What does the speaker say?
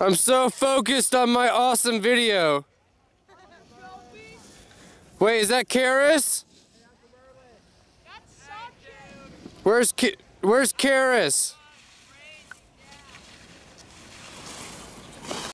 I'm so focused on my awesome video. Wait, is that Karis? Where's Ki where's Karis?